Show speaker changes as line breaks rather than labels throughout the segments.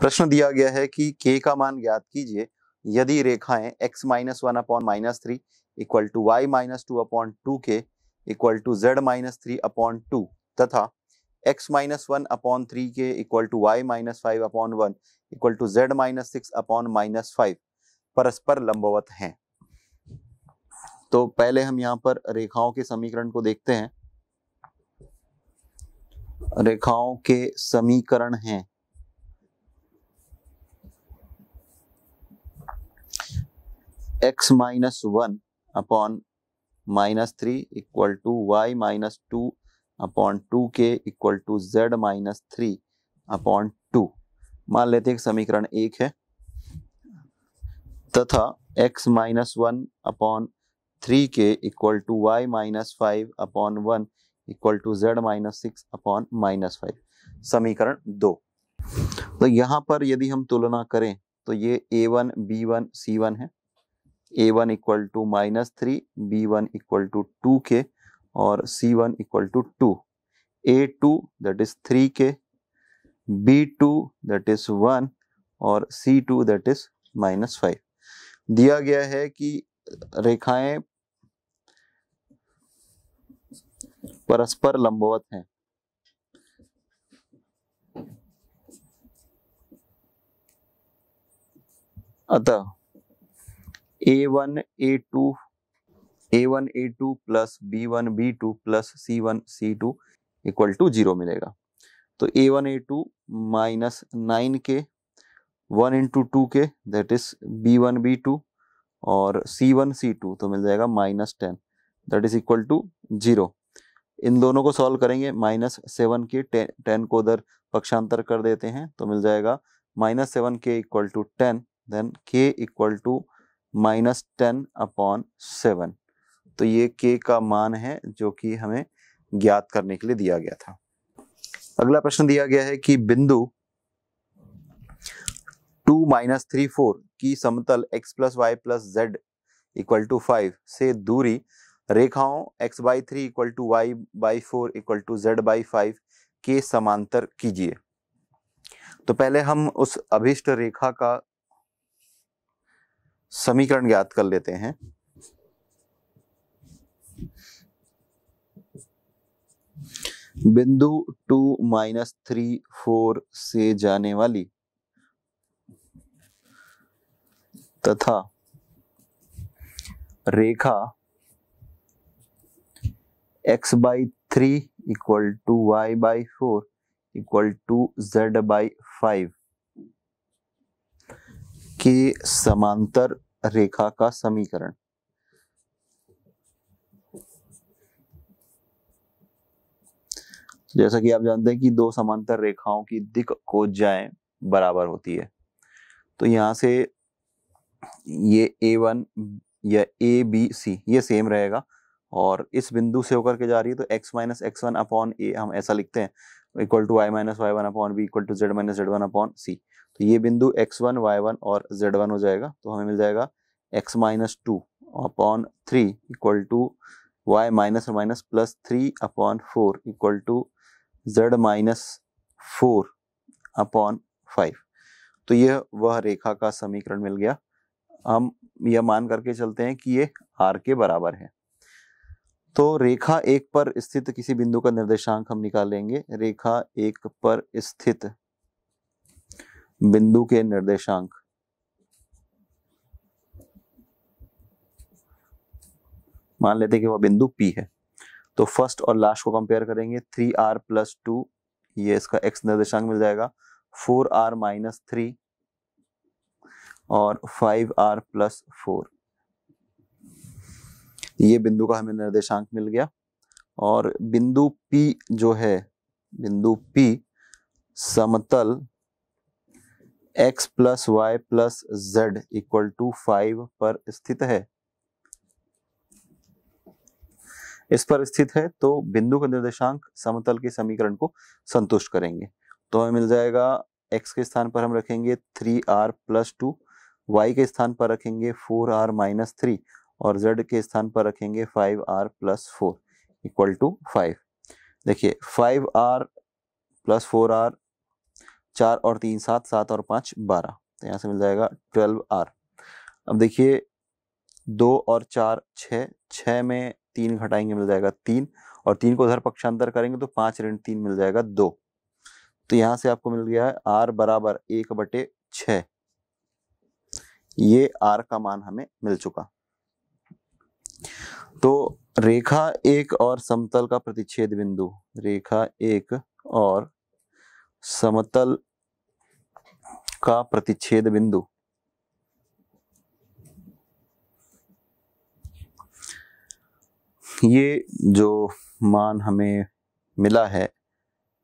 प्रश्न दिया गया है कि के का मान ज्ञात कीजिए यदि रेखाएं x minus one upon minus three equal to y minus two upon two k equal to z minus three upon two तथा x minus one upon three k equal to y minus five upon one equal to z minus six upon minus five परस्पर लंबवत हैं तो पहले हम यहां पर रेखाओं के समीकरण को देखते हैं रेखाओं के समीकरण हैं x minus one upon minus three equal to y minus two upon two k equal to z minus three upon two मान लेते हैं कि समीकरण एक है तथा x minus one upon three k equal to y minus five upon one equal to z minus six upon minus five समीकरण दो तो यहां पर यदि हम तुलना करें तो ये a one b one c one है a one equal to minus three b one equal to two k और c one equal to two a two that is three k b two that is one और c two that is minus five दिया गया है कि रेखाएं परस्पर लंबवत हैं अतः a one a two a one a two plus b one b two plus c one c two equal to zero मिलेगा तो a one a two minus nine k one into two k that is b one b two और c one c two तो मिल जाएगा minus ten that is equal to zero इन दोनों को solve करेंगे माइनस सेवन के ten को उधर पक्षांतर कर देते हैं तो मिल जाएगा minus seven k equal to ten then k equal to minus ten upon seven तो ये के का मान है जो कि हमें ज्ञात करने के लिए दिया गया था अगला प्रश्न दिया गया है कि बिंदु टू माइनस थ्री फोर की समतल x plus y plus z equal to five से दूरी रेखाओं x by three equal to y by four equal to z by five के समांतर कीजिए तो पहले हम उस अभिष्ट रेखा का समीकरण ज्ञात कर लेते हैं बिंदु टू माइनस थ्री फोर से जाने वाली तथा रेखा x by three equal to y by four equal to z by five के समांतर रेखा का समीकरण जैसा कि आप जानते हैं कि दो समांतर रेखाओं की दिक को जाए बराबर होती है तो यहां से ये ए वन या ए बी सी ये सेम रहेगा और इस बिंदु से होकर के जा रही है तो x minus x one upon a हम ऐसा लिखते हैं equal to y minus y one upon b equal to z minus z one upon c तो ये बिंदु एक्स वन वाई वन और जेड वन हो जाएगा तो हमें मिल जाएगा x minus two upon three equal to y minus और minus plus three upon four equal to z minus four upon five तो यह वह रेखा का समीकरण मिल गया हम यह मान करके चलते हैं कि ये आर के बराबर है तो रेखा एक पर स्थित किसी बिंदु का निर्देशांक हम निकालेंगे रेखा एक पर स्थित बिंदु के निर्देशांक मान लेते हैं कि वह बिंदु P है तो फर्स्ट और लास्ट को कंपेयर करेंगे थ्री आर प्लस टू ये इसका एक्स निर्देशांक मिल जाएगा फोर आर माइनस थ्री और फाइव आर प्लस फोर ये बिंदु का हमें निर्देशांक मिल गया और बिंदु P जो है बिंदु P समतल x plus y plus z equal to five पर स्थित है इस पर स्थित है तो बिंदु का निर्देशांक समतल के समीकरण को संतुष्ट करेंगे तो हमें मिल जाएगा एक्स के स्थान पर हम रखेंगे three r plus two y के स्थान पर रखेंगे फोर आर माइनस थ्री और जेड के स्थान पर रखेंगे five r plus four equal to five देखिए five r plus four r चार और तीन सात सात और पाँच बारह तो यहाँ से मिल जाएगा ट्वेल्व आर अब देखिए दो और चार छः छः में तीन घटाएंगे मिल जाएगा तीन और तीन को उधर पक्षांतर करेंगे तो पाँच ऋण तीन मिल जाएगा दो तो यहाँ से आपको मिल गया है आर बराबर एक बटे छ ये आर का मान हमें मिल चुका तो रेखा एक और समतल का प्रतिच्छेद बिंदु रेखा एक और समतल का प्रतिच्छेद बिंदु ये जो मान हमें मिला है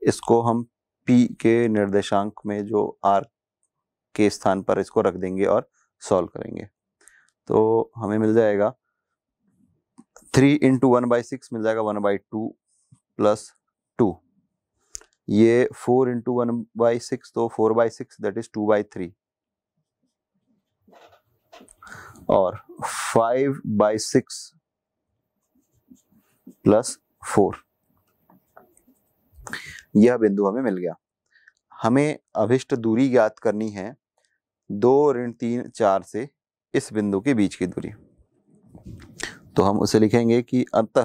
इसको हम पी के निर्देशांक में जो आर के स्थान पर इसको रख देंगे और सॉल्व करेंगे तो हमें मिल जाएगा three into one by six मिल जाएगा वन बाई टू प्लस ये four into one by six तो four by six that is two by three और five by six plus four यह बिंदु हमें मिल गया हमें अभिष्ट दूरी ज्ञात करनी है दो ऋण तीन चार से इस बिंदु के बीच की दूरी तो हम उसे लिखेंगे कि अंत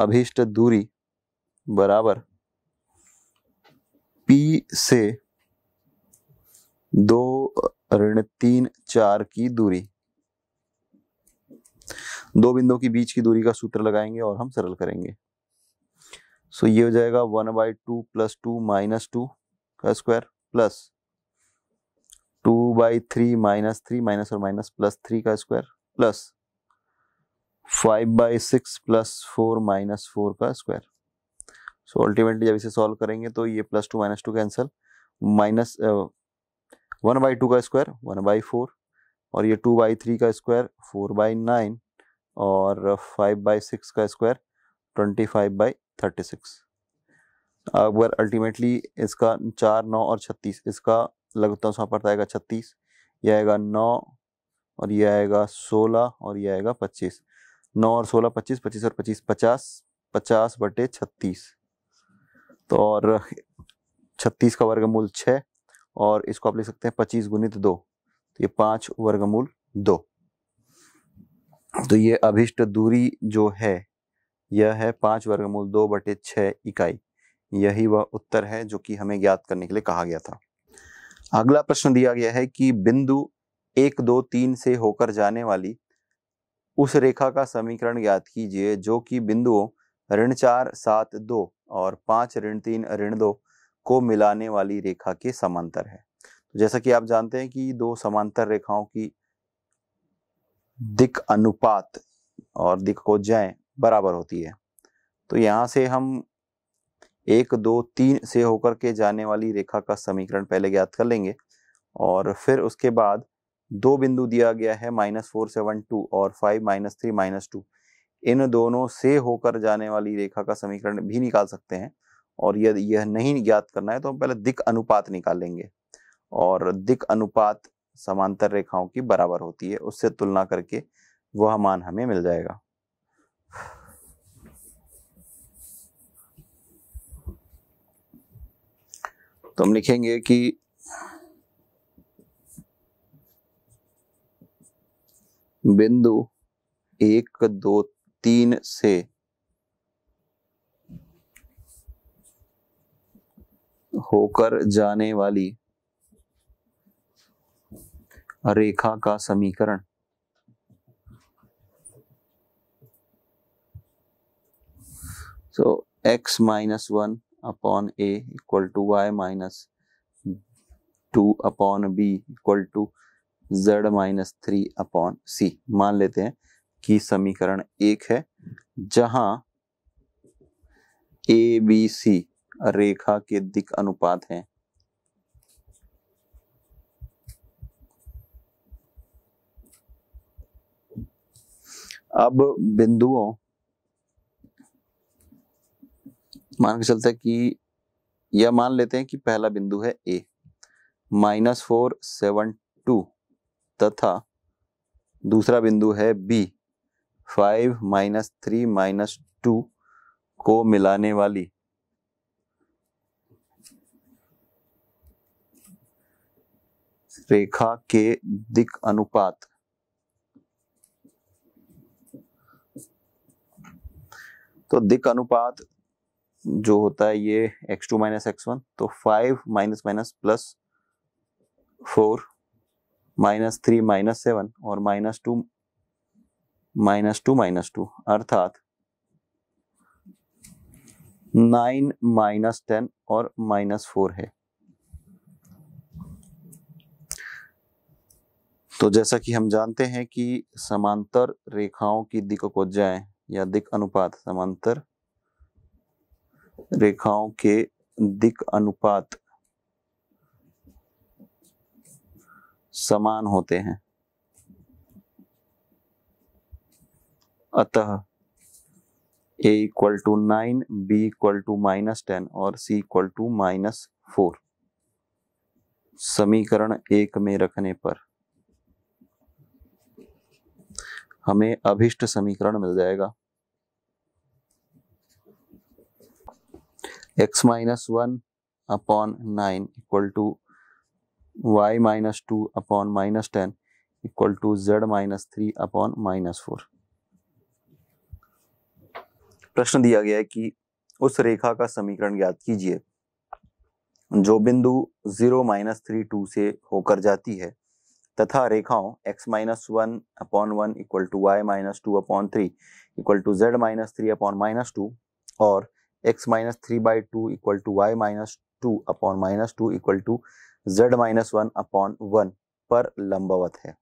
अभिष्ट दूरी बराबर पी से दो ऋण तीन चार की दूरी दो बिंदुओं के बीच की दूरी का सूत्र लगाएंगे और हम सरल करेंगे सो so, ये हो जाएगा one by two plus two minus two का square plus two by three minus three minus और माइनस प्लस थ्री का square plus five by six plus four minus four का स्क्वायर सो so, अल्टीमेटली जब इसे solve करेंगे तो ये plus two minus two cancel minus one by two का square one by four और ये टू बाई थ्री का स्क्वायर फोर बाई नाइन और फाइव बाई सिक्स का square twenty five by thirty six अगर अल्टीमेटली इसका चार नौ और छत्तीस इसका लगता तो उसका पड़ता तो आएगा छत्तीस यह आएगा नौ और यह आएगा सोलह और यह आएगा पच्चीस नौ और सोलह पच्चीस पच्चीस और पच्चीस पचास पचास बटे छत्तीस तो और छत्तीस का वर्गमूल छः और इसको आप लिख सकते हैं पच्चीस गुणित दो तो ये पांच वर्गमूल दो तो ये अभिष्ट दूरी जो है यह है पांच वर्गमूल दो बटे छः इकाई यही वह उत्तर है जो कि हमें ज्ञात करने के लिए कहा गया था अगला प्रश्न दिया गया है कि बिंदु एक दो तीन से होकर जाने वाली उस रेखा का समीकरण ज्ञात कीजिए जो कि बिंदुओं ऋण चार सात दो और पांच ऋण तीन ऋण दो को मिलाने वाली रेखा के समांतर है तो जैसा कि आप जानते हैं कि दो समांतर रेखाओं की दिक अनुपात और दिक को जय बराबर होती है तो यहां से हम एक दो तीन से होकर के जाने वाली रेखा का समीकरण पहले ज्ञात कर लेंगे और फिर उसके बाद दो बिंदु दिया गया है माइनस फोर सेवन टू और five minus three minus two इन दोनों से होकर जाने वाली रेखा का समीकरण भी निकाल सकते हैं और यदि यह नहीं ज्ञात करना है तो हम पहले दिक अनुपात निकालेंगे और दिक अनुपात समांतर रेखाओं की बराबर होती है उससे तुलना करके वह मान हमें मिल जाएगा तो हम लिखेंगे कि बिंदु एक दो तीन से होकर जाने वाली रेखा का समीकरण so x minus one upon a equal to y minus two upon b equal to z minus three upon c मान लेते हैं की समीकरण एक है जहां ए बी सी रेखा के दिक अनुपात हैं अब बिंदुओं मान के चलते कि यह मान लेते हैं कि पहला बिंदु है A minus four seven two तथा दूसरा बिंदु है B five minus three minus two को मिलाने वाली रेखा के दिक अनुपात तो दिक अनुपात जो होता है ये x2 two minus x one तो five minus minus plus four minus three minus seven और minus two minus two minus two अर्थात नाइन माइनस टेन और माइनस फोर है तो जैसा कि हम जानते हैं कि समांतर रेखाओं की दिक को जाए या दिक अनुपात समांतर रेखाओं के दिक अनुपात समान होते हैं अतः a equal to nine b equal to minus ten और c equal to minus four समीकरण एक में रखने पर हमें अभिष्ट समीकरण मिल जाएगा x minus one upon nine equal to y minus two upon minus ten equal to z minus three upon minus four प्रश्न दिया गया है कि उस रेखा का समीकरण ज्ञात कीजिए जो बिंदु जीरो माइनस थ्री टू से होकर जाती है तथा रेखाओं x minus one upon one equal to y minus two upon three equal to z minus three upon minus two और x minus three by two equal to y minus two upon minus two equal to z minus one upon one पर लंबवत है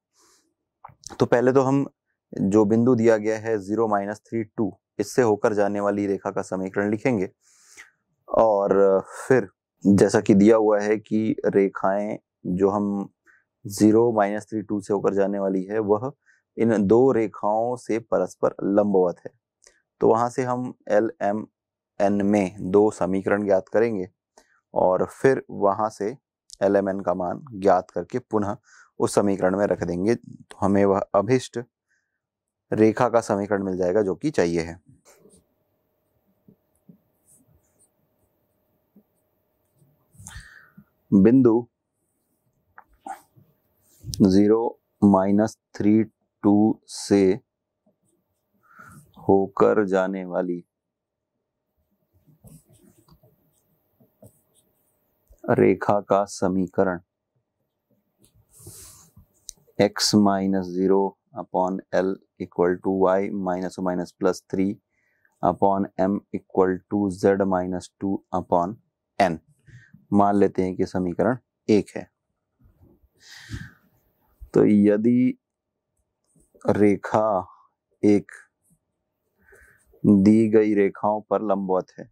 तो पहले तो हम जो बिंदु दिया गया है जीरो माइनस थ्री टू इससे होकर जाने वाली रेखा का समीकरण लिखेंगे और फिर जैसा कि दिया हुआ है कि रेखाएं जो हम जीरो माइनस थ्री टू से होकर जाने वाली है वह इन दो रेखाओं से परस्पर लंबवत है तो वहां से हम एल एम एन में दो समीकरण ज्ञात करेंगे और फिर वहां से एल एम एन का मान ज्ञात करके पुनः उस समीकरण में रख देंगे तो हमें वह अभिष्ट रेखा का समीकरण मिल जाएगा जो कि चाहिए है बिंदु जीरो माइनस थ्री टू से होकर जाने वाली रेखा का समीकरण x minus zero upon l equal to y minus minus plus three upon m equal to z minus two upon n मान लेते हैं कि समीकरण एक है तो यदि रेखा एक दी गई रेखाओं पर लंबवत है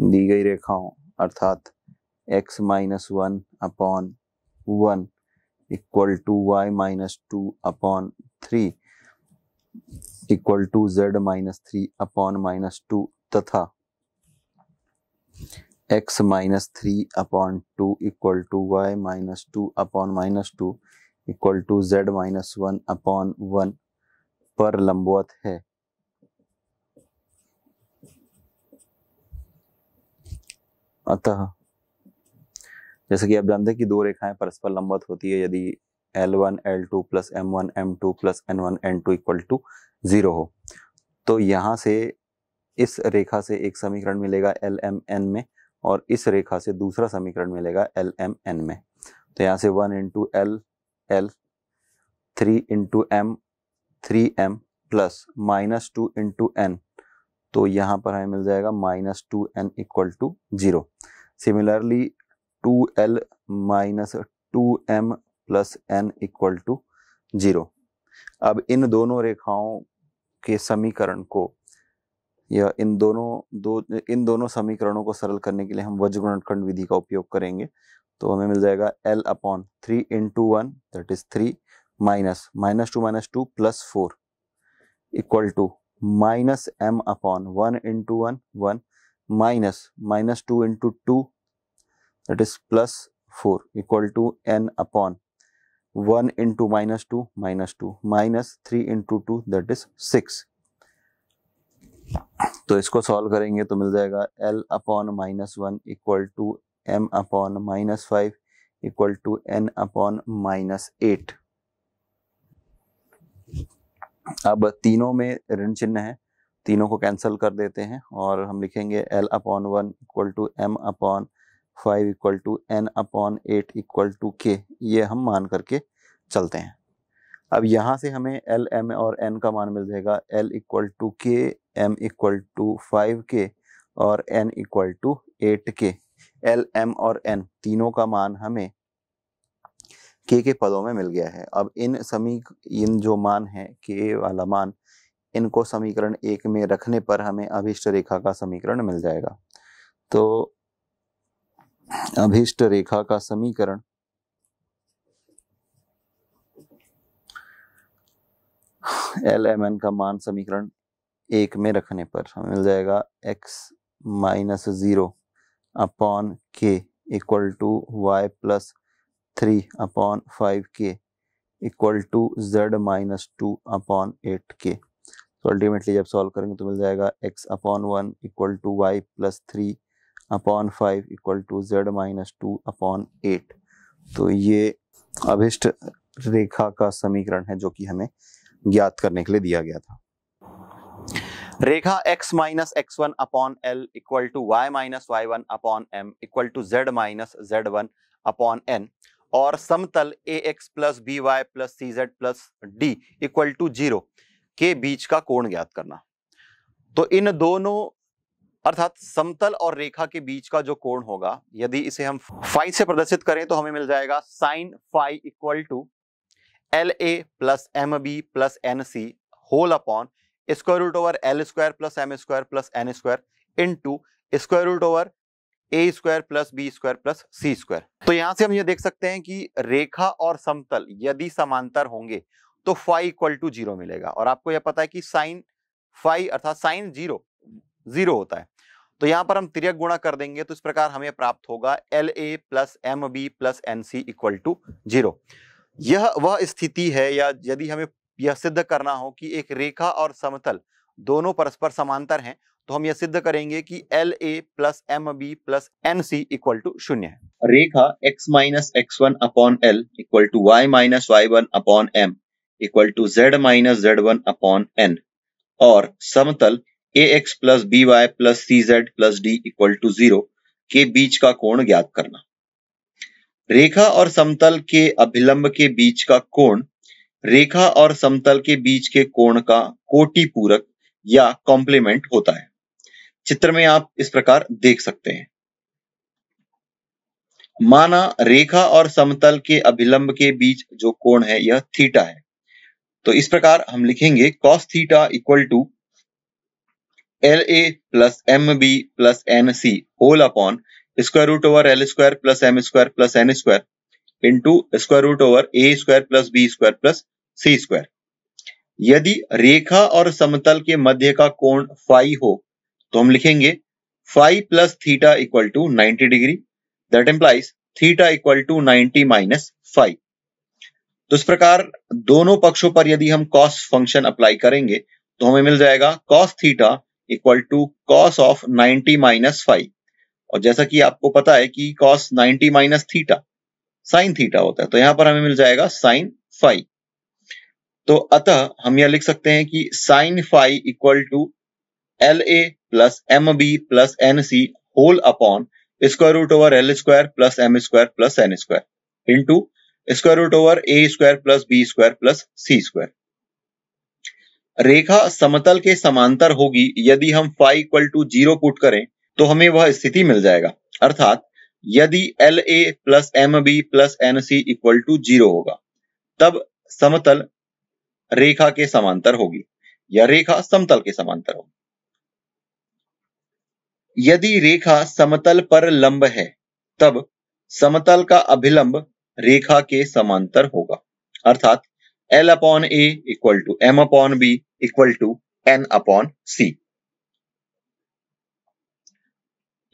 दी गई रेखाओं अर्थात x minus one upon one equal to y minus two upon three equal to z minus three upon minus two तथा x minus three upon two equal to y minus two upon minus two equal to z minus one upon one पर लंबवत है अतः जैसे कि आप जानते हैं कि दो रेखाएं परस्पर लंबवत होती है यदि l one l two plus m one m two plus n one n two equal to zero हो तो यहाँ से इस रेखा से एक समीकरण मिलेगा एल एम एन में और इस रेखा से दूसरा समीकरण मिलेगा एल एम एन में तो यहाँ से one into l l three into m three m plus minus two into n तो यहाँ पर हमें मिल जाएगा minus two n equal to zero similarly two l minus two m plus n equal to zero अब इन दोनों रेखाओं के समीकरण को या इन दोनों दो इन दोनों समीकरणों को सरल करने के लिए हम वज्रखंड विधि का उपयोग करेंगे तो हमें मिल जाएगा l upon three into one that is three minus minus two minus two plus four equal to minus m upon one into one one minus minus two into two that is plus 4 equal to n upon 1 into minus 2 minus 2 minus 3 into 2 that is 6 तो इसको solve करेंगे तो मिल जाएगा l upon minus one equal to m upon minus five equal to n upon minus eight अब तीनों में ऋण चिन्ह है तीनों को कैंसिल कर देते हैं और हम लिखेंगे l upon one equal to m upon five equal to n upon eight equal to k ये हम मान करके चलते हैं अब यहाँ से हमें एल एम और एन का मान मिल जाएगा l equal to k m equal to five k और n equal to eight k l m और एन तीनों का मान हमें के के पदों में मिल गया है अब इन समी इन जो मान है के वाला मान इनको समीकरण एक में रखने पर हमें अभिष्ट रेखा का समीकरण मिल जाएगा तो अभिष्ट रेखा का समीकरण एल एम एन का मान समीकरण एक में रखने पर हमें मिल जाएगा x minus zero upon k equal to y plus three upon five k equal to z minus two upon eight k तो अल्टीमेटली जब सॉल्व करेंगे तो मिल जाएगा x upon one equal to y plus three upon five equal to z minus two upon eight तो ये अभिष्ट रेखा का समीकरण है जो कि हमें ज्ञात करने के लिए दिया गया था रेखा x minus x one upon l equal to y minus y one upon m equal to z minus z one upon n और समतल a x plus b y plus c z plus d equal to zero के बीच का कोण ज्ञात करना तो इन दोनों अर्थात समतल और रेखा के बीच का जो कोण होगा यदि इसे हम फाइ से प्रदर्शित करें तो हमें मिल जाएगा sine phi equal to l a plus m b plus n c whole upon square root over l square plus m square plus n square into square root over a square plus b square plus c square तो यहां से हम ये देख सकते हैं कि रेखा और समतल यदि समांतर होंगे तो फाइ इक्वल टू जीरो मिलेगा और आपको यह पता है कि साइन फाइ अर्थात साइन जीरो जीरो होता है तो यहां पर हम त्रियक गुणा कर देंगे तो इस प्रकार हमें प्राप्त होगा l a plus m b plus n c equal to zero यह वह स्थिति है या यदि हमें यह सिद्ध करना हो कि एक रेखा और समतल दोनों परस्पर समांतर हैं तो हम यह सिद्ध करेंगे कि l a plus m b plus n c equal to शून्य है रेखा x minus x one upon l equal to y minus y one upon m equal to z minus z one upon n और समतल a x plus b y plus c z plus d equal to zero के बीच का कोण ज्ञात करना रेखा और समतल के अभिलंब के बीच का कोण रेखा और समतल के बीच के कोण का कोटि पूरक या कॉम्प्लीमेंट होता है चित्र में आप इस प्रकार देख सकते हैं माना रेखा और समतल के अभिलंब के बीच जो कोण है यह थीटा है तो इस प्रकार हम लिखेंगे cos theta equal to l a plus m b plus n c whole upon square root over l square plus m square plus n square into square root over a square plus b square plus c square यदि रेखा और समतल के मध्य का कोण five हो तो हम लिखेंगे phi plus theta equal to ninety degree that implies theta equal to ninety minus phi तो इस प्रकार दोनों पक्षों पर यदि हम कॉस फंक्शन अप्लाई करेंगे तो हमें मिल जाएगा cos theta equal to cos of 90 minus phi और जैसा कि आपको पता है कि cos 90 minus theta sine theta होता है तो यहां पर हमें मिल जाएगा साइन फाइव तो अतः हम यह लिख सकते हैं कि sine phi equal to l a plus m b plus n c whole upon square root over l square plus m square plus n square into square root over a square plus b square plus c square रेखा समतल के समांतर होगी यदि हम phi equal to zero put करें तो हमें वह स्थिति मिल जाएगा अर्थात यदि l a plus m b plus n c equal to zero होगा तब समतल रेखा के समांतर होगी या रेखा समतल के समांतर होगी यदि रेखा समतल पर लंब है तब समतल का अभिलंब रेखा के समांतर होगा अर्थात l upon a equal to m upon b equal to n upon c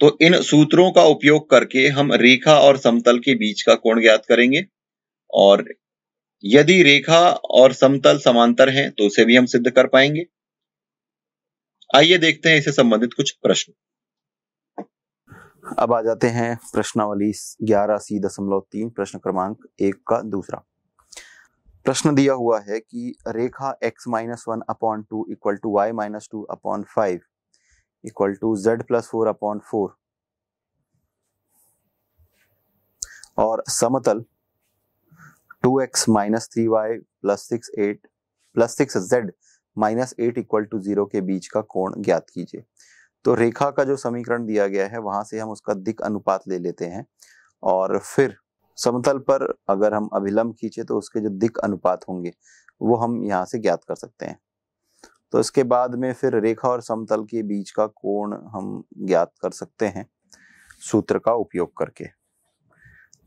तो इन सूत्रों का उपयोग करके हम रेखा और समतल के बीच का कोण ज्ञात करेंगे और यदि रेखा और समतल समांतर हैं तो उसे भी हम सिद्ध कर पाएंगे आइए देखते हैं इससे संबंधित कुछ प्रश्न अब आ जाते हैं प्रश्नावली ग्यारह सी दशमलव तीन प्रश्न क्रमांक एक का दूसरा प्रश्न दिया हुआ है कि रेखा x minus one upon two equal to y minus two upon five equal to z plus four upon four और समतल two x minus three y plus six eight plus six z minus eight equal to zero के बीच का कोण ज्ञात कीजिए तो रेखा का जो समीकरण दिया गया है वहां से हम उसका दिक अनुपात ले लेते हैं और फिर समतल पर अगर हम अभिलंब खींचे तो उसके जो दिक अनुपात होंगे वो हम यहाँ से ज्ञात कर सकते हैं तो इसके बाद में फिर रेखा और समतल के बीच का कोण हम ज्ञात कर सकते हैं सूत्र का उपयोग करके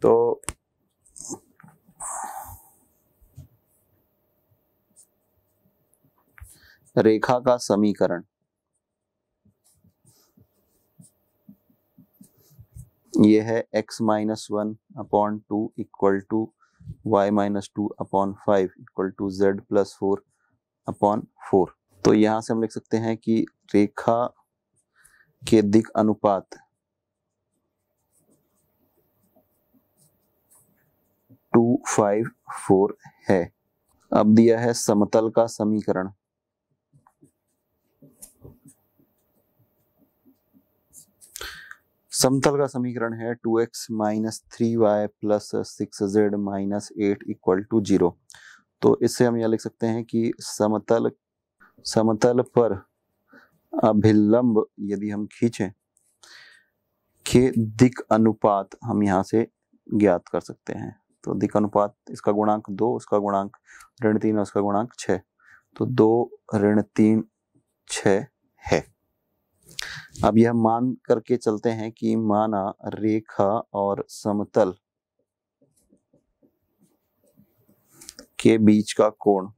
तो रेखा का समीकरण ये है x minus one upon two equal to y minus two upon five equal to z plus four upon four तो यहाँ से हम लिख सकते हैं कि रेखा के दिक अनुपात टू फाइव फोर है अब दिया है समतल का समीकरण समतल का समीकरण है two x minus three y plus six z minus eight equal to zero तो इससे हम यह लिख सकते हैं कि समतल समतल पर अभिलंब यदि हम खींचें के दिक अनुपात हम यहाँ से ज्ञात कर सकते हैं तो दिक अनुपात इसका गुणांक दो उसका गुणांक ऋण तीन और उसका गुणांक छः तो दो ऋण तीन छ है अब यह मान करके चलते हैं कि माना रेखा और समतल के बीच का कोण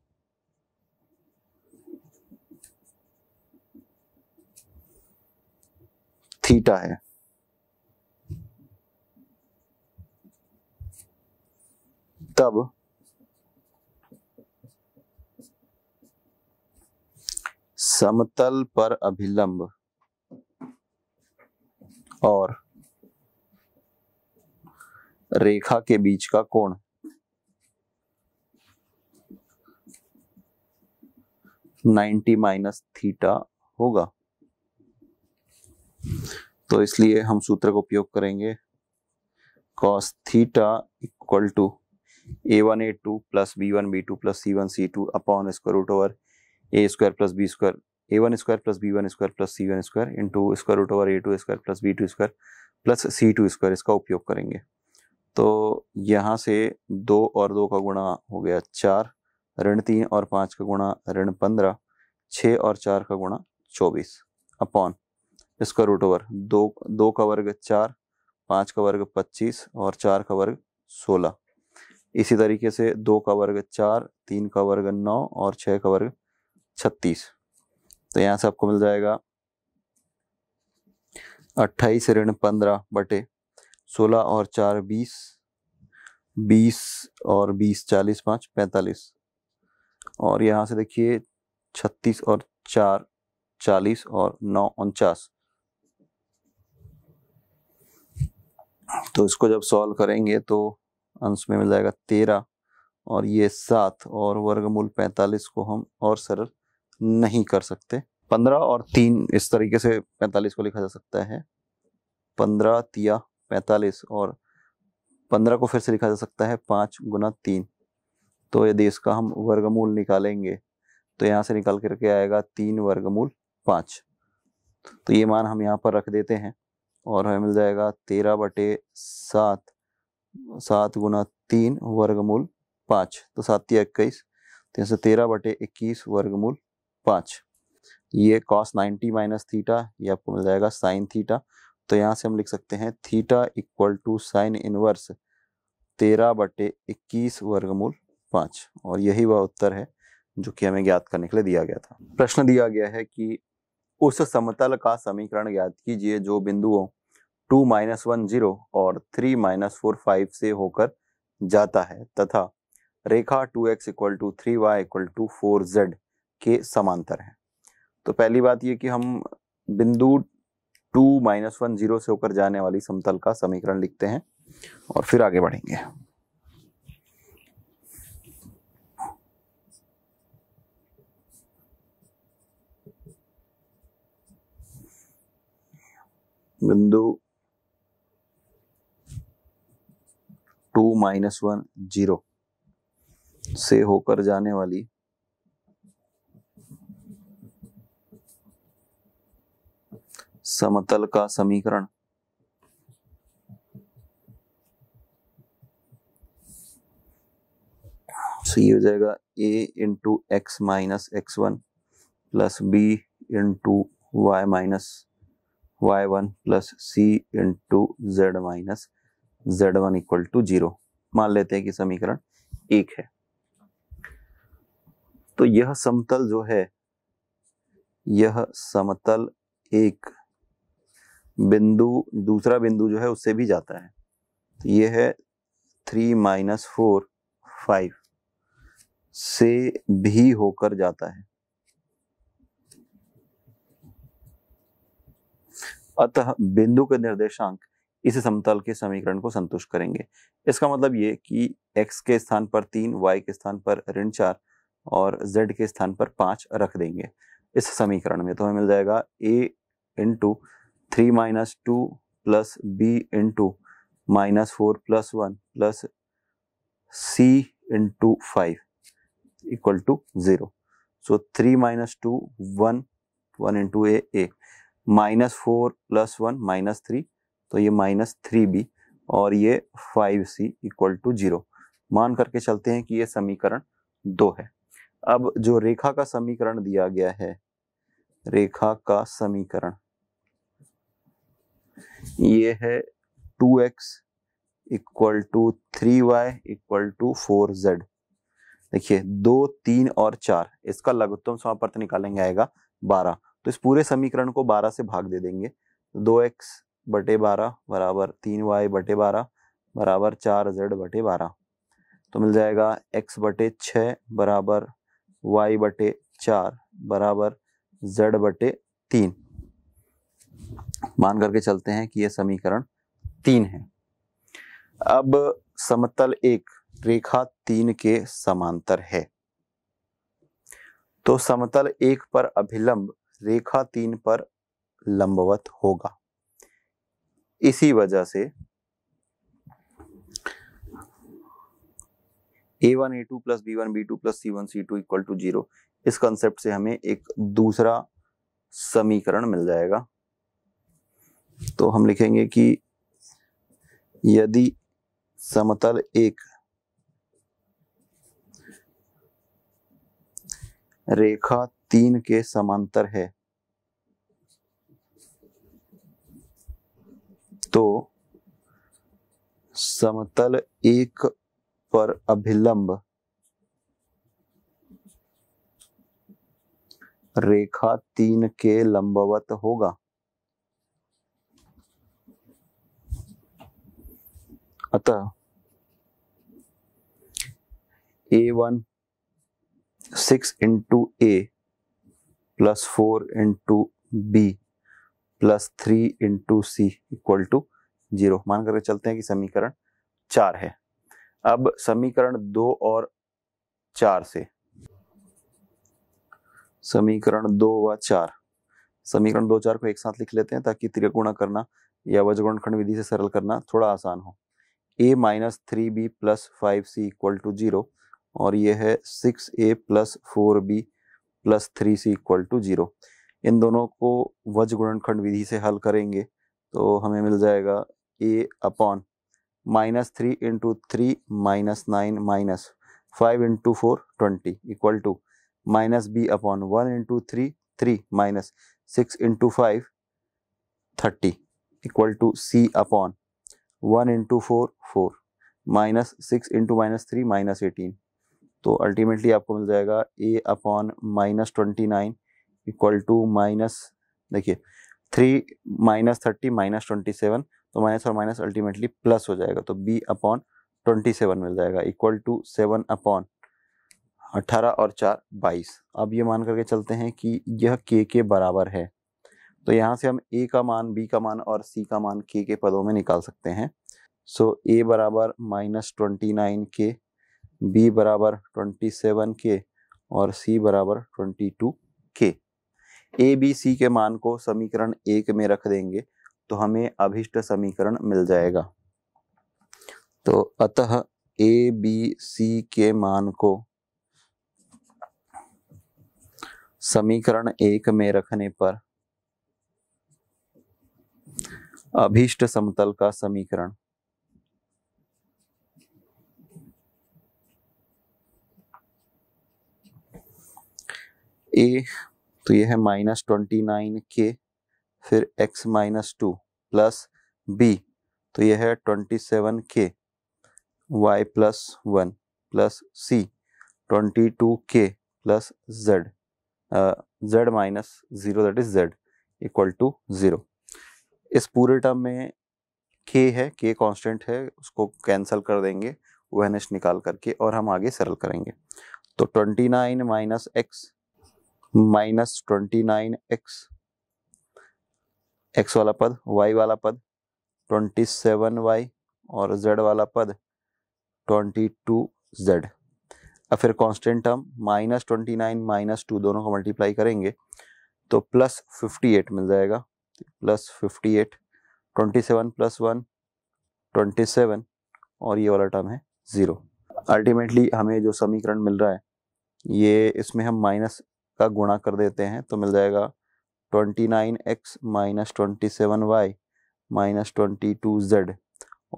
थीटा है तब समतल पर अभिलंब और रेखा के बीच का कोण नाइन्टी माइनस थीटा होगा तो इसलिए हम सूत्र का उपयोग करेंगे cos theta equal to a one a two plus b one b two plus c one c two upon square root over a square plus b square a one square plus b one square plus c one square into square root over a two square plus b two square plus c two square इसका उपयोग करेंगे तो यहाँ से दो और दो का गुणा हो गया चार ऋण तीन और पाँच का गुणा ऋण पंद्रह छः और चार का गुणा चौबीस अपॉन इसका रूट ओवर दो दो का वर्ग चार पाँच का वर्ग पच्चीस और चार का वर्ग सोलह इसी तरीके से दो का वर्ग चार तीन का वर्ग नौ और छः का वर्ग छत्तीस तो यहां से आपको मिल जाएगा अट्ठाईस ऋण पंद्रह बटे सोलह और चार बीस बीस और बीस चालीस पाँच पैंतालीस और यहां से देखिए छत्तीस और चार चालीस और नौ उनचास तो इसको जब सॉल्व करेंगे तो अंश में मिल जाएगा तेरह और ये सात और वर्गमूल पैंतालीस को हम और सरल नहीं कर सकते पंद्रह और तीन इस तरीके से पैंतालीस को लिखा जा सकता है पंद्रह तिया पैंतालीस और पंद्रह को फिर से लिखा जा सकता है पाँच गुना तीन तो यदि इसका हम वर्गमूल निकालेंगे तो यहाँ से निकाल करके आएगा तीन वर्गमूल पाँच तो ये मान हम यहाँ पर रख देते हैं और हमें मिल जाएगा तेरह बटे सात सात गुना तीन वर्गमूल पाँच तो सात या इक्कीस तो यहाँ से तेरह बटे इक्कीस वर्गमूल पाँच ये कॉस 90 माइनस थीटा ये आपको मिल जाएगा साइन थीटा तो यहाँ से हम लिख सकते हैं theta equal to sine inverse तेरह बटे इक्कीस वर्गमूल पांच और यही वह उत्तर है जो कि हमें ज्ञात करने के लिए दिया गया था प्रश्न दिया गया है कि उस समतल का समीकरण ज्ञात कीजिए जो बिंदुओं टू माइनस वन जीरो और थ्री माइनस फोर फाइव से होकर जाता है तथा रेखा two x equal to three y equal to four z के समांतर हैं तो पहली बात ये कि हम बिंदु टू माइनस वन जीरो से होकर जाने वाली समतल का समीकरण लिखते हैं और फिर आगे बढ़ेंगे बिंदु टू माइनस वन जीरो से होकर जाने वाली समतल का समीकरण सो ये हो जाएगा a into x minus x one plus b into y minus y one plus c into z minus z one equal to zero मान लेते हैं कि समीकरण एक है तो यह समतल जो है यह समतल एक बिंदु दूसरा बिंदु जो है उससे भी जाता है तो ये है थ्री माइनस फोर फाइव से भी होकर जाता है अतः बिंदु के निर्देशांक इस समतल के समीकरण को संतुष्ट करेंगे इसका मतलब ये कि x के स्थान पर तीन y के स्थान पर ऋण चार और z के स्थान पर पांच रख देंगे इस समीकरण में तो हमें मिल जाएगा a into three minus two plus b into minus four plus one plus c into five equal to zero so three minus two one one into a a minus four plus one minus three तो ये minus three b और ये five c equal to zero मान करके चलते हैं कि ये समीकरण दो है अब जो रेखा का समीकरण दिया गया है रेखा का समीकरण ये है two x equal to three y equal to four z देखिए दो तीन और चार इसका लघुत्तम समापर्त निकालेंगे आएगा बारह तो इस पूरे समीकरण को बारह से भाग दे देंगे दो एक्स बटे बारह बराबर तीन वाई बटे बारह बराबर चार जेड बटे बारह तो मिल जाएगा एक्स बटे छ बराबर वाई बटे चार बराबर जेड बटे तीन मान करके चलते हैं कि यह समीकरण तीन है अब समतल एक रेखा तीन के समांतर है तो समतल एक पर अभिलंब रेखा तीन पर लंबवत होगा इसी वजह से a one a two plus b one b two plus c one c two equal to zero इस कंसेप्ट से हमें एक दूसरा समीकरण मिल जाएगा तो हम लिखेंगे कि यदि समतल एक रेखा तीन के समांतर है तो समतल एक पर अभिलंब रेखा तीन के लंबवत होगा अतः a one six into a plus four into b plus three into c equal to zero मान करके चलते हैं कि समीकरण चार है अब समीकरण दो और चार से समीकरण दो व चार समीकरण दो चार को एक साथ लिख लेते हैं ताकि त्रिगुणा करना या वजगुणखंड विधि से सरल करना थोड़ा आसान हो a minus three b plus five c equal to zero और ये है six a plus four b plus three c equal to zero इन दोनों को वज गुणनखंड विधि से हल करेंगे तो हमें मिल जाएगा a upon minus three into three minus nine minus five into four twenty equal to minus b upon one into three three minus six into five thirty equal to c upon one into four four minus six into minus three minus eighteen तो ultimately आपको मिल जाएगा a upon minus twenty nine equal to minus देखिए three minus thirty minus twenty seven तो minus और minus ultimately plus हो जाएगा तो बी अपॉन ट्वेंटी सेवन मिल जाएगा इक्वल टू सेवन अपॉन अट्ठारह और चार बाईस अब ये मान करके चलते हैं कि यह के के बराबर है तो यहाँ से हम ए का मान बी का मान और सी का मान के के पदों में निकाल सकते हैं सो ए बराबर minus twenty nine k b बराबर ट्वेंटी सेवन के और सी बराबर ट्वेंटी टू के ए बी सी के मान को समीकरण एक में रख देंगे तो हमें अभिष्ट समीकरण मिल जाएगा तो अतः ए बी सी के मान को समीकरण एक में रखने पर अभीष्ट समतल का समीकरण ए तो यह है माइनस ट्वेंटी नाइन के फिर x minus two plus b तो यह है twenty seven k y plus one plus c twenty two k plus z z minus zero that is z equal to zero इस पूरे term में के है के कांस्टेंट है उसको कैंसिल कर देंगे एच निकाल करके और हम आगे सरल करेंगे तो twenty nine minus x minus twenty nine x x वाला पद वाई वाला पद ट्वेंटी सेवन वाई और जेड वाला पद ट्वेंटी टू जेड अब फिर constant term minus twenty nine minus two दोनों को मल्टीप्लाई करेंगे तो प्लस फिफ्टी एट मिल जाएगा plus fifty eight twenty seven plus one twenty seven और ये वाला टर्म है ज़ीरो अल्टीमेटली हमें जो समीकरण मिल रहा है ये इसमें हम माइनस का गुणा कर देते हैं तो मिल जाएगा twenty nine x minus twenty seven y minus twenty two z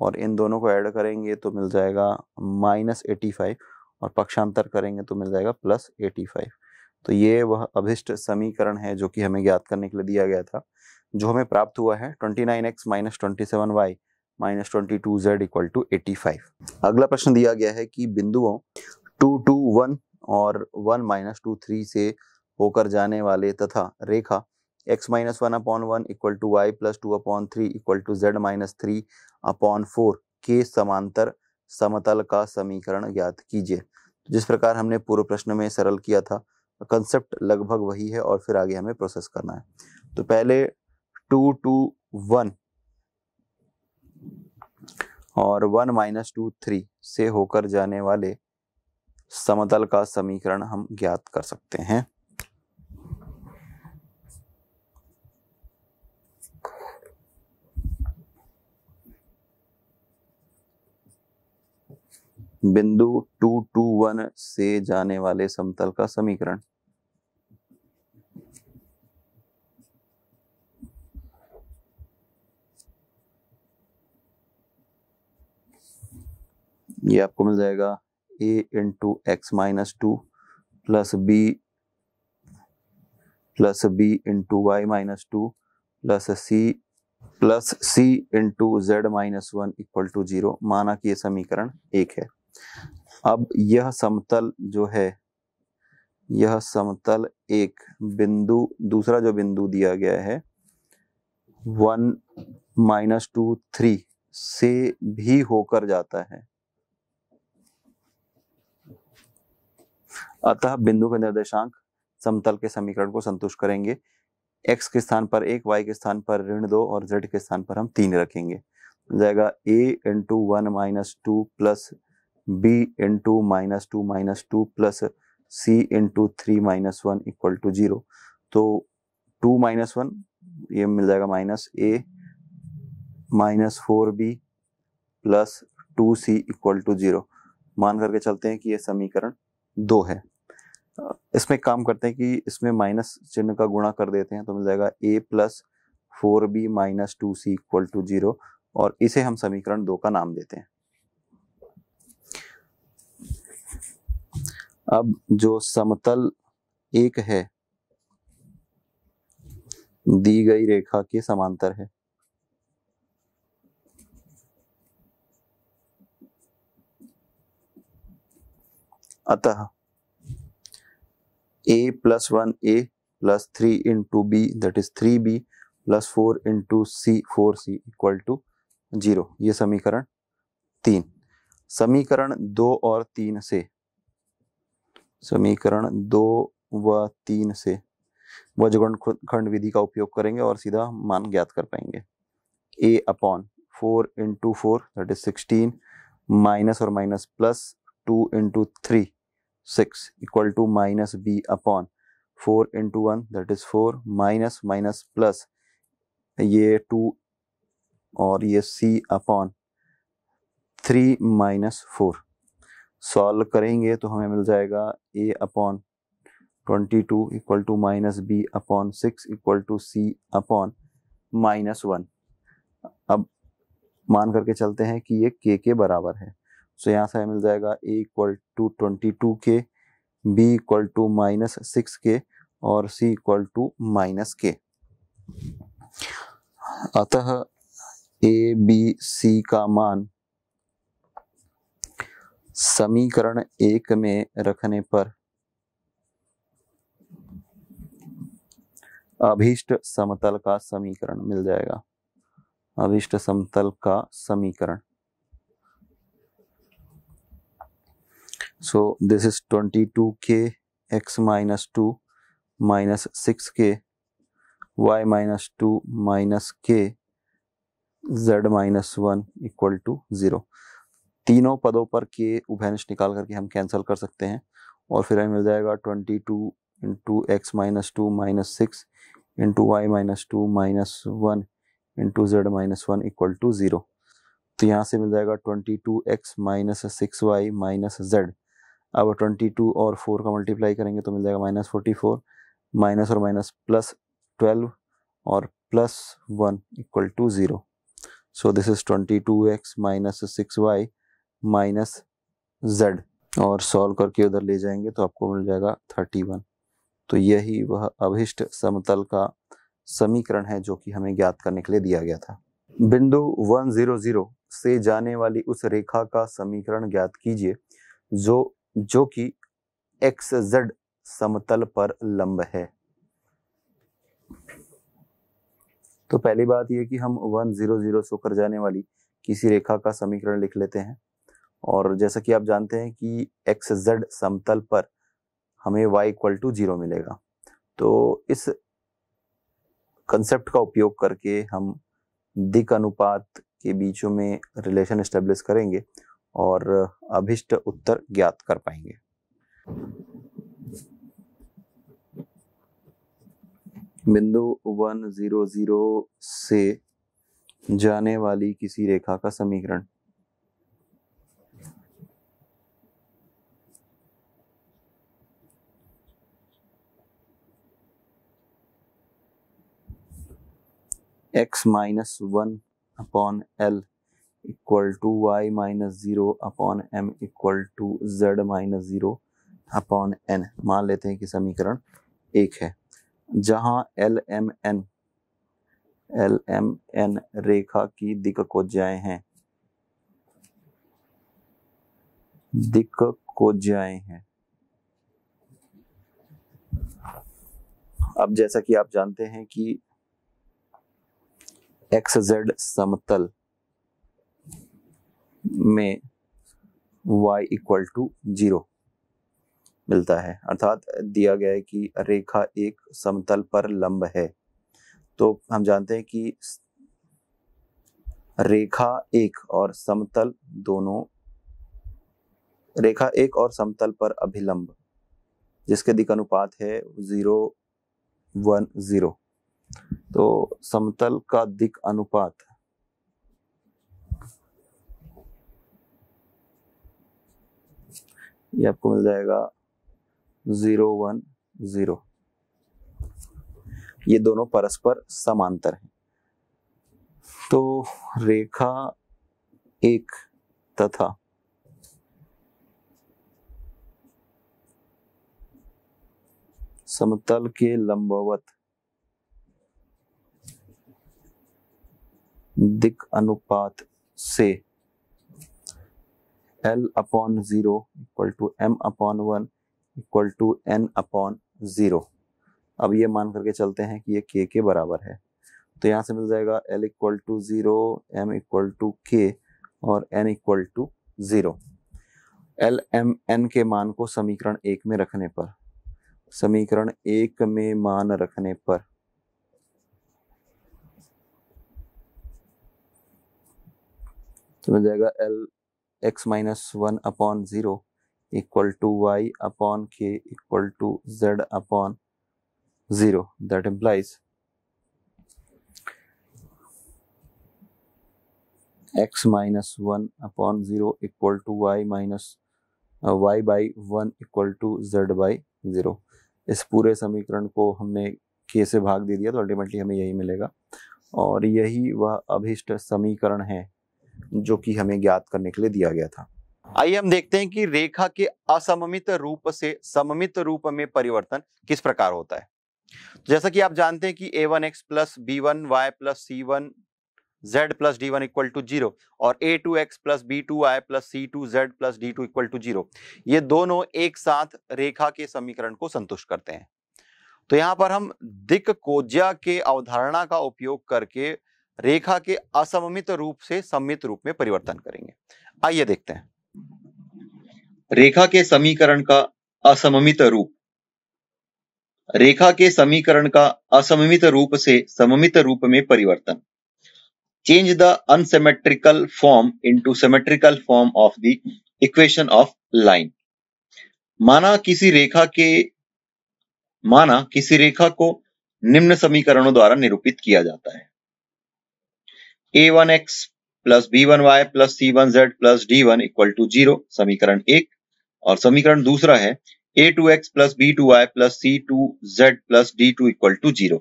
और इन दोनों को ऐड करेंगे तो मिल जाएगा माइनस एटी फाइव और पक्षांतर करेंगे तो मिल जाएगा प्लस एटी फाइव तो ये वह अभिष्ट समीकरण है जो कि हमें ज्ञात करने के लिए दिया गया था जो हमें प्राप्त हुआ है twenty nine x minus twenty seven y minus twenty two z equal to eighty five अगला प्रश्न दिया गया है कि बिंदुओं टू टू वन और वन माइनस टू थ्री से होकर जाने वाले तथा रेखा x minus one upon one equal to y plus two upon three equal to z minus three upon four के समांतर समतल का समीकरण ज्ञात कीजिए तो जिस प्रकार हमने पूर्व प्रश्न में सरल किया था कंसेप्ट लगभग वही है और फिर आगे हमें प्रोसेस करना है तो पहले टू टू वन और वन माइनस टू थ्री से होकर जाने वाले समतल का समीकरण हम ज्ञात कर सकते हैं बिंदु टू टू वन से जाने वाले समतल का समीकरण ये आपको मिल जाएगा a into x minus two plus b plus b into y minus two plus c plus c into z minus one equal to zero माना कि यह समीकरण एक है अब यह समतल जो है यह समतल एक बिंदु दूसरा जो बिंदु दिया गया है वन माइनस टू थ्री से भी होकर जाता है अतः बिंदु के निर्देशांक समतल के समीकरण को संतुष्ट करेंगे एक्स के स्थान पर एक वाई के स्थान पर ऋण दो और जेड के स्थान पर हम तीन रखेंगे जाएगा a into one minus two plus b into minus two minus two plus c into three minus one equal to zero तो टू माइनस वन ये मिल जाएगा minus a minus four b plus two c equal to zero मान करके चलते हैं कि ये समीकरण दो है इसमें काम करते हैं कि इसमें माइनस चिन्ह का गुणा कर देते हैं तो मिल जाएगा a plus four b minus two c equal to zero और इसे हम समीकरण दो का नाम देते हैं अब जो समतल एक है दी गई रेखा के समांतर है अतः a plus one three into b that is three b plus four into c four c equal to zero ये समीकरण तीन समीकरण दो और तीन से समीकरण दो व तीन से वजगुण खंड विधि का उपयोग करेंगे और सीधा मान ज्ञात कर पाएंगे a upon four into four that is sixteen minus और minus plus two into three 6 equal to minus b upon 4 into 1 that is 4 minus minus plus ये 2 और ये c upon three minus four solve करेंगे तो हमें मिल जाएगा a upon two equal to minus b upon six equal to c upon minus one अब मान करके चलते हैं कि ये के के बराबर है सो यहाँ से मिल जाएगा a equal to twenty two k b equal to minus six k और सी इक्वल टू माइनस के अतः ए बी सी का मान समीकरण एक में रखने पर अभीष्ट समतल का समीकरण मिल जाएगा अभीष्ट समतल का समीकरण So this is 22k x minus 2 minus 6k y minus 2 minus k z minus one equal to zero तीनों पदों पर के उभयनिष्ठ निकाल करके हम कैंसिल कर सकते हैं और फिर हमें मिल जाएगा twenty two into x minus two minus six into y minus two minus one into z minus one equal to zero तो यहाँ से मिल जाएगा twenty two x minus six y minus z अब ट्वेंटी टू और four का multiply करेंगे तो मिल जाएगा माइनस फोर्टी फोर माइनस और माइनस प्लस ट्वेल्व और plus one equal to zero so this is twenty two x minus six y minus z और सॉल्व करके उधर ले जाएंगे तो आपको मिल जाएगा थर्टी वन तो यही वह अभिष्ट समतल का समीकरण है जो कि हमें ज्ञात करने के लिए दिया गया था बिंदु वन जीरो जीरो से जाने वाली उस रेखा का समीकरण ज्ञात कीजिए जो जो कि एक्स जेड समतल पर लंब है तो पहली बात यह कि हम वन जीरो जीरो से होकर जाने वाली किसी रेखा का समीकरण लिख लेते हैं और जैसा कि आप जानते हैं कि एक्स जेड समतल पर हमें y इक्वल टू जीरो मिलेगा तो इस कंसेप्ट का उपयोग करके हम दिक अनुपात के बीचों में रिलेशन एस्टेब्लिश करेंगे और अभिष्ट उत्तर ज्ञात कर पाएंगे बिंदु वन जीरो जीरो से जाने वाली किसी रेखा का समीकरण x minus one upon l equal to y minus zero upon m equal to z minus zero upon n मान लेते हैं कि समीकरण एक है जहां l m n l m n रेखा की दिक जाए हैं दिक जाए हैं अब जैसा कि आप जानते हैं कि एक्स जेड समतल में y इक्वल टू जीरो मिलता है अर्थात दिया गया है कि रेखा एक समतल पर लंब है तो हम जानते हैं कि रेखा एक और समतल दोनों रेखा एक और समतल पर अभिलंब जिसके दिक अनुपात है जीरो वन जीरो तो समतल का दिक अनुपात ये आपको मिल जाएगा ज़ीरो वन ज़ीरो ये दोनों परस्पर समांतर हैं तो रेखा एक तथा समतल के लंबवत दिक अनुपात से l upon zero equal to m upon one equal to n upon zero अब ये मान करके चलते हैं कि ये के के बराबर है तो यहाँ से मिल जाएगा l equal to zero m equal to k और n equal to zero l m n के मान को समीकरण एक में रखने पर समीकरण एक में मान रखने पर तो मिल जाएगा l x minus one upon zero equal to y upon k equal to z upon zero that implies x minus one upon zero equal to y minus y by one equal to z by zero इस पूरे समीकरण को हमने के से भाग दे दिया तो अल्टीमेटली हमें यही मिलेगा और यही वह अभिष्ट समीकरण है जो कि हमें ज्ञात करने के लिए दिया गया था आइए हम देखते हैं कि रेखा के असममित रूप से सममित रूप में परिवर्तन किस प्रकार होता है जैसा कि आप जानते हैं कि a one x plus b one y plus c one z plus d one equal to zero और a two x plus b two i plus c two z plus d two equal to zero ये दोनों एक साथ रेखा के समीकरण को संतुष्ट करते हैं तो यहाँ पर हम दिक कोज्या के अवधारणा का उपयोग करके रेखा के असममित रूप से सम्मित रूप में परिवर्तन करेंगे आइए देखते हैं रेखा के समीकरण का असममित रूप रेखा के समीकरण का असममित रूप से सममित रूप में परिवर्तन change the unsymmetrical form into symmetrical form of the equation of line माना किसी रेखा के माना किसी रेखा को निम्न समीकरणों द्वारा निरूपित किया जाता है a one x plus b one y plus c one z plus d one equal to zero समीकरण एक और समीकरण दूसरा है a two x plus b two y plus c two z plus d two equal to zero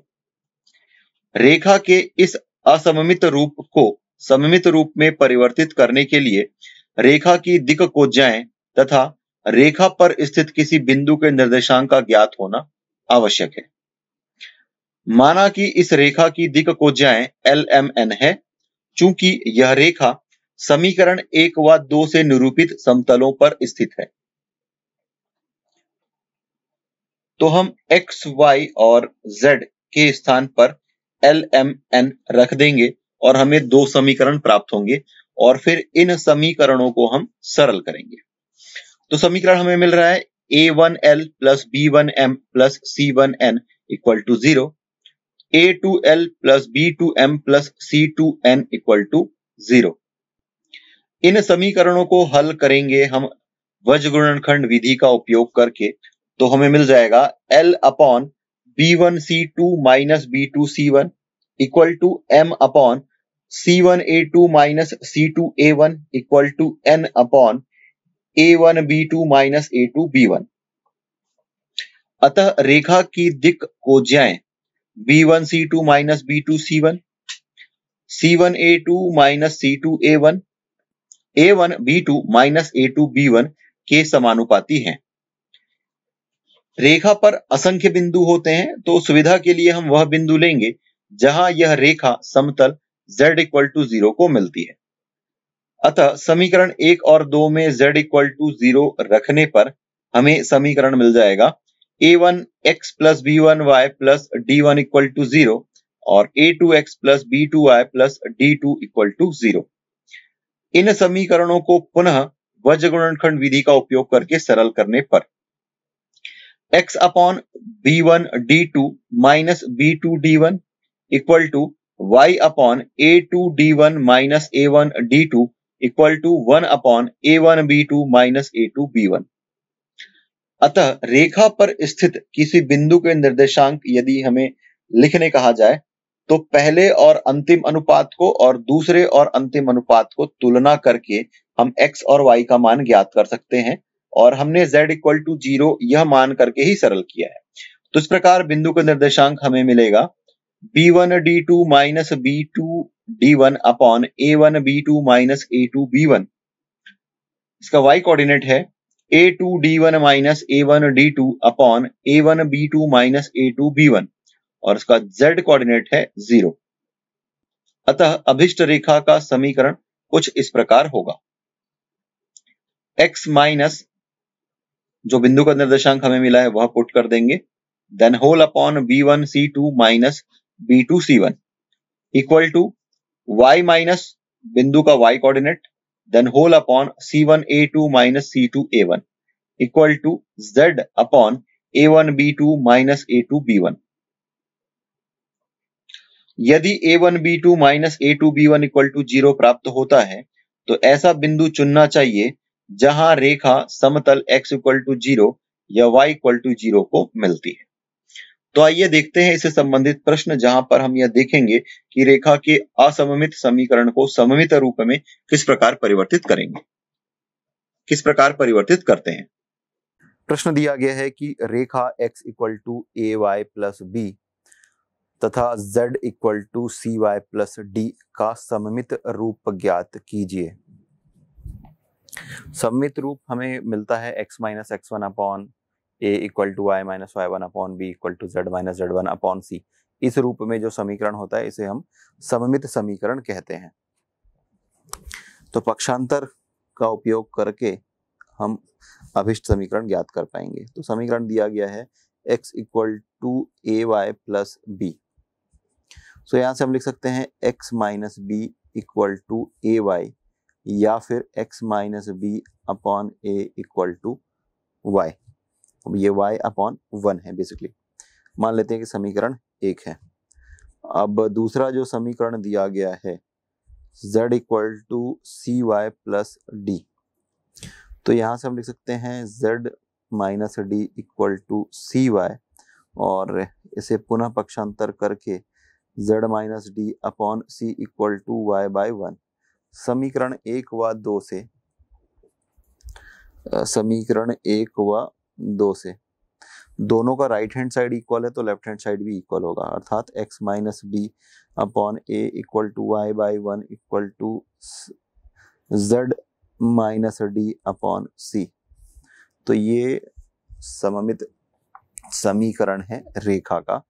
रेखा के इस असममित रूप को सममित रूप में परिवर्तित करने के लिए रेखा की दिक को जाए तथा रेखा पर स्थित किसी बिंदु के निर्देशांक का ज्ञात होना आवश्यक है माना कि इस रेखा की दिक को जाए एल एम एन है चूंकि यह रेखा समीकरण एक व दो से निरूपित समतलों पर स्थित है तो हम x, y और z के स्थान पर एल एम एन रख देंगे और हमें दो समीकरण प्राप्त होंगे और फिर इन समीकरणों को हम सरल करेंगे तो समीकरण हमें मिल रहा है a one l plus b one m plus c one n equal to zero a two l plus b two m plus c two n equal to zero इन समीकरणों को हल करेंगे हम वज विधि का उपयोग करके तो हमें मिल जाएगा l upon b one c two minus b two c one equal to m upon c one a two minus c two a one equal to n upon a one b two minus a two b one अतः रेखा की दिक को जाएं b b one c two minus two c one c one a two minus c two two two a a a one one B b minus one के समानुपाती हैं। रेखा पर असंख्य बिंदु होते हैं तो सुविधा के लिए हम वह बिंदु लेंगे जहां यह रेखा समतल z इक्वल टू जीरो को मिलती है अतः समीकरण एक और दो में z इक्वल टू जीरो रखने पर हमें समीकरण मिल जाएगा a one x plus b one y plus d one equal to zero और a two x plus b two y plus d two equal to zero इन समीकरणों को पुनः वज्रगुणनखंड विधि का उपयोग करके सरल करने पर x upon b one d two minus b two d one equal to y upon a two d one minus a one d two equal to one upon a one b two minus a two b one अतः रेखा पर स्थित किसी बिंदु के निर्देशांक यदि हमें लिखने कहा जाए तो पहले और अंतिम अनुपात को और दूसरे और अंतिम अनुपात को तुलना करके हम x और y का मान ज्ञात कर सकते हैं और हमने z इक्वल टू जीरो यह मान करके ही सरल किया है तो इस प्रकार बिंदु का निर्देशांक हमें मिलेगा b one d two minus b two d one upon a one b two minus a two b one इसका y कोऑर्डिनेट है a two d one minus a one d two upon a one b two minus a two b one और इसका Z coordinate है zero अतः अभिष्ट रेखा का समीकरण कुछ इस प्रकार होगा x माइनस जो बिंदु का निर्देशांक हमें मिला है वह पुट कर देंगे then whole upon b one c two minus b two c one equal to y minus बिंदु का y coordinate c two a one equal to z upon a one b two minus a two b one यदि a one b two minus a two b one equal to zero प्राप्त होता है तो ऐसा बिंदु चुनना चाहिए जहां रेखा समतल x इक्वल टू जीरो या y इक्वल टू जीरो को मिलती है तो आइए देखते हैं इससे संबंधित प्रश्न जहां पर हम यह देखेंगे कि रेखा के असममित समीकरण को सममित रूप में किस प्रकार परिवर्तित करेंगे किस प्रकार परिवर्तित करते हैं प्रश्न दिया गया है कि रेखा x equal to a y plus b तथा z equal to c y plus d का सममित रूप ज्ञात कीजिए सममित रूप हमें मिलता है x minus x one upon a equal to y minus y one upon b equal to z minus z one upon c इस रूप में जो समीकरण होता है इसे हम सममित समीकरण कहते हैं तो पक्षांतर का उपयोग करके हम अभिष्ट समीकरण ज्ञात कर पाएंगे तो समीकरण दिया गया है x equal to a y plus b so यहाँ से हम लिख सकते हैं x minus b equal to a y या फिर x minus b upon a equal to y ये वाई अपॉन वन है बेसिकली मान लेते हैं कि समीकरण एक है अब दूसरा जो समीकरण दिया गया है z equal to c y plus d तो यहाँ से हम लिख सकते हैं z minus d equal to c y और इसे पुनः पक्षांतर करके z minus d upon c equal to y by one समीकरण एक व दो से समीकरण एक व दो से दोनों का राइट हैंड साइड इक्वल है तो लेफ्ट हैंड साइड भी इक्वल होगा अर्थात x minus b upon a equal to y by one equal to z minus d upon c तो ये सममित समीकरण है रेखा का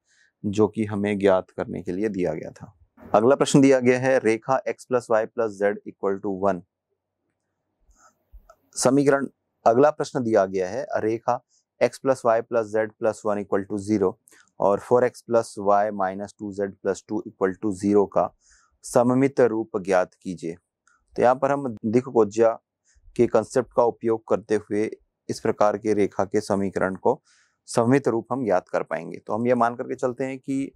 जो कि हमें ज्ञात करने के लिए दिया गया था अगला प्रश्न दिया गया है रेखा x plus y plus z equal to one समीकरण अगला प्रश्न दिया गया है रेखा x plus y plus z plus one equal to zero और four x plus y minus two z plus two equal to zero का सममित रूप ज्ञात कीजिए तो यहाँ पर हम दिख गोजा के कंसेप्ट का उपयोग करते हुए इस प्रकार के रेखा के समीकरण को सममित रूप हम याद कर पाएंगे तो हम ये मान करके चलते हैं कि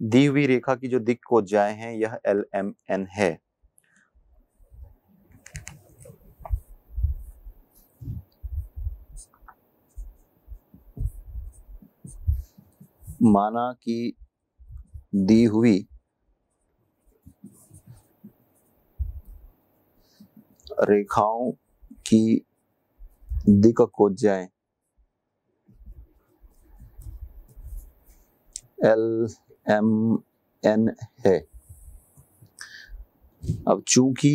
दी हुई रेखा की जो दिक्कोज्याएं हैं यह एल एम एन है माना की दी हुई रेखाओं की दिक को जाए एल एम एन है अब चूंकि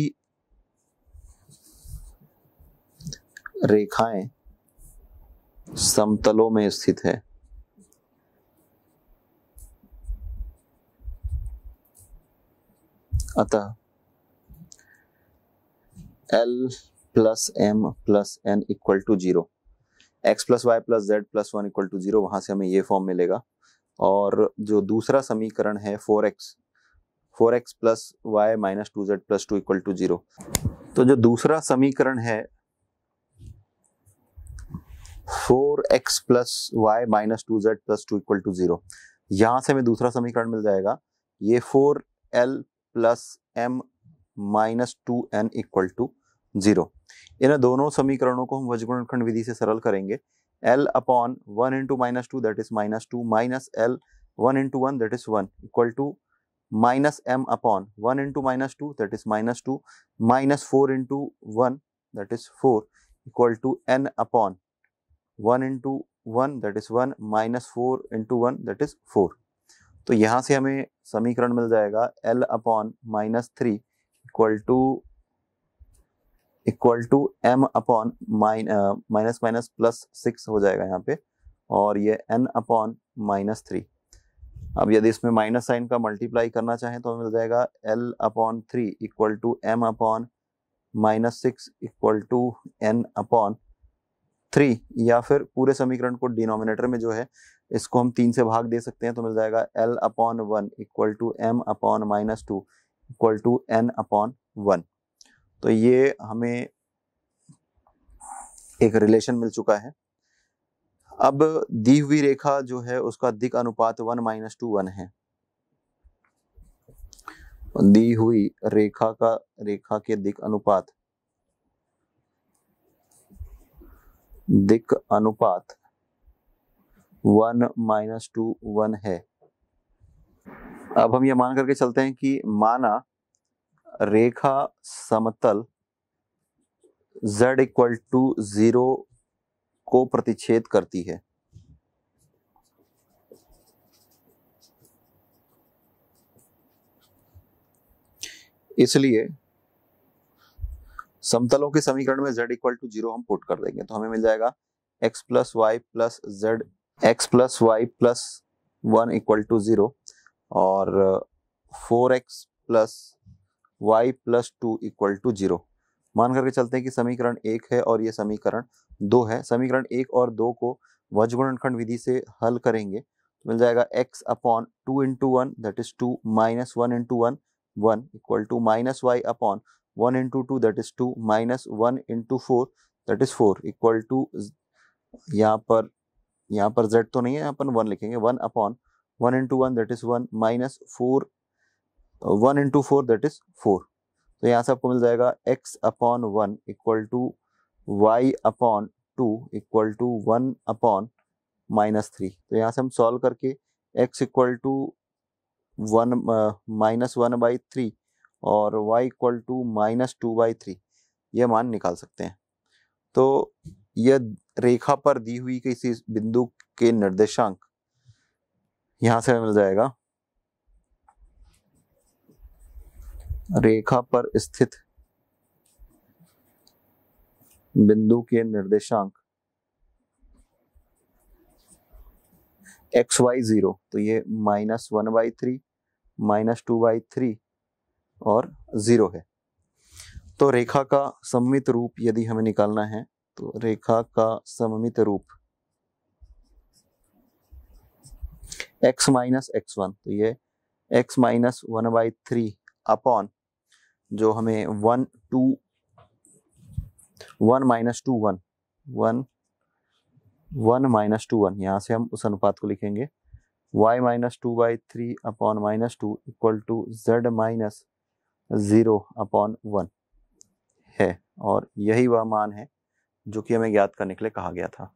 रेखाएं समतलों में स्थित है अतः l plus m plus n equal to zero x plus y plus z plus one equal to zero वहां से हमें ये फॉर्म मिलेगा और जो दूसरा समीकरण है four x four x plus y minus two z plus two equal to zero तो जो दूसरा समीकरण है four x plus y minus two z plus two equal to zero यहां से हमें दूसरा समीकरण मिल जाएगा ये four l plus m minus two n equal to zero इन दोनों समीकरणों को हम वजगुणनखंड विधि से सरल करेंगे l upon one into minus two that is minus two minus l one into one that is one equal to minus m upon one into minus two that is minus two minus four into one that is four equal to n upon one into one that is one minus four into one that is four तो यहाँ से हमें समीकरण मिल जाएगा l upon minus three equal to equal to m upon mine minus minus plus six हो जाएगा यहाँ पे और ये एन अपॉन माइनस थ्री अब यदि इसमें माइनस साइन का मल्टीप्लाई करना चाहें तो मिल जाएगा l upon three equal to m upon minus six equal to n upon three या फिर पूरे समीकरण को डिनोमिनेटर में जो है इसको हम तीन से भाग दे सकते हैं तो मिल जाएगा l upon one equal to m upon minus two equal to n upon one तो ये हमें एक रिलेशन मिल चुका है अब दी हुई रेखा जो है उसका दिक अनुपात वन माइनस टू वन है दी हुई रेखा का रेखा के दिक अनुपात दिक अनुपात वन माइनस टू वन है अब हम ये मान करके चलते हैं कि माना रेखा समतल z इक्वल टू जीरो को प्रतिच्छेद करती है इसलिए समतलों के समीकरण में z इक्वल टू जीरो हम पुट कर देंगे तो हमें मिल जाएगा x plus y plus z x plus y plus one equal to zero और four x plus y plus two equal to zero मान करके चलते हैं कि समीकरण एक है और ये समीकरण दो है समीकरण एक और दो को वजगुणनखंड विधि से हल करेंगे तो मिल जाएगा x upon two into one that is two minus one into one one equal to minus y upon one into two that is two minus one into four that is four equal to यहाँ पर यहाँ पर z तो नहीं है अपन one लिखेंगे one upon one into one that is one minus four one into four that is four तो यहाँ से आपको मिल जाएगा x upon one equal to y upon two equal to one upon minus three तो यहाँ से हम सॉल्व करके x equal to one minus one by three और y equal to minus two by three ये मान निकाल सकते हैं तो यह रेखा पर दी हुई किसी बिंदु के निर्देशांक यहां से मिल जाएगा रेखा पर स्थित बिंदु के निर्देशांक एक्स वाई जीरो तो ये minus one by three minus two by three और जीरो है तो रेखा का सम्मित रूप यदि हमें निकालना है तो रेखा का सममित रूप एक्स माइनस एक्स वन तो ये x minus one by three upon जो हमें one two one minus two one one one minus two one यहाँ से हम उस अनुपात को लिखेंगे y minus two by three upon minus two equal to z minus zero upon one है और यही वह मान है जो कि हमें ज्ञात करने के लिए कहा गया था